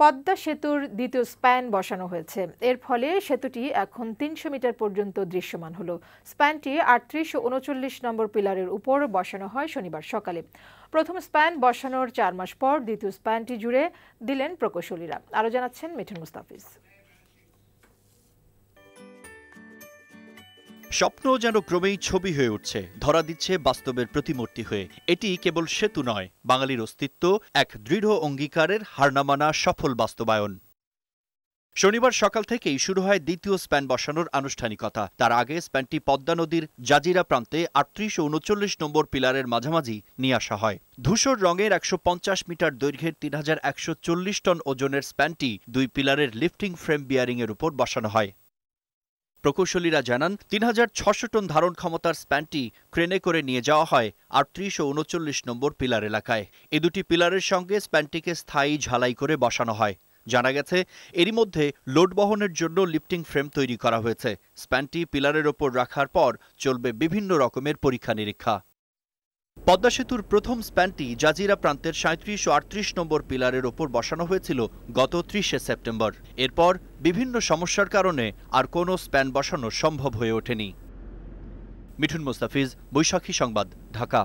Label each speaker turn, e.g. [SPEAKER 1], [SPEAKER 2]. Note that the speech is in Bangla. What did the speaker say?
[SPEAKER 1] পদ্মা সেতুর দ্বিতীয় স্প্যান বসানো হয়েছে এর ফলে সেতুটি এখন তিনশো মিটার পর্যন্ত দৃশ্যমান হলো স্প্যানটি আটত্রিশ উনচল্লিশ নম্বর পিলারের উপর বসানো হয় শনিবার সকালে প্রথম স্প্যান বসানোর চার মাস পর দ্বিতীয় স্প্যানটি জুড়ে দিলেন প্রকৌশলীরা আরও জানাচ্ছেন মিঠুন মুস্তাফিজ
[SPEAKER 2] স্বপ্ন যেন ক্রমেই ছবি হয়ে উঠছে ধরা দিচ্ছে বাস্তবের প্রতিমূর্তি হয়ে এটি কেবল সেতু নয় বাঙালির অস্তিত্ব এক দৃঢ় অঙ্গীকারের হারনামানা সফল বাস্তবায়ন শনিবার সকাল থেকেই শুরু হয় দ্বিতীয় স্প্যান বসানোর আনুষ্ঠানিকতা তার আগে স্প্যানটি পদ্মা নদীর জাজিরা প্রান্তে আটত্রিশ উনচল্লিশ নম্বর পিলারের মাঝামাঝি নিয়ে আসা হয় ধূসর রঙের একশো মিটার দৈর্ঘ্যের তিন টন ওজনের স্প্যানটি দুই পিলারের লিফটিং ফ্রেম বিয়ারিংয়ের উপর বসানো হয় প্রকৌশলীরা জানান তিন টন ধারণ ক্ষমতার স্প্যানটি ক্রেনে করে নিয়ে যাওয়া হয় আটত্রিশ ও উনচল্লিশ নম্বর পিলার এলাকায় এ দুটি পিলারের সঙ্গে স্প্যানটিকে স্থায়ী ঝালাই করে বসানো হয় জানা গেছে এরই মধ্যে লোড বহনের জন্য লিফটিং ফ্রেম তৈরি করা হয়েছে স্প্যানটি পিলারের ওপর রাখার পর চলবে বিভিন্ন রকমের পরীক্ষা নিরীক্ষা পদ্মা সেতুর প্রথম স্প্যানটি জাজিরা প্রান্তের সাঁত্রিশ ও আটত্রিশ নম্বর পিলারের ওপর বসানো হয়েছিল গত ত্রিশে সেপ্টেম্বর এরপর বিভিন্ন সমস্যার কারণে আর কোনো স্প্যান বসানো সম্ভব হয়ে ওঠেনি মিঠুন মোস্তাফিজ বৈশাখী সংবাদ ঢাকা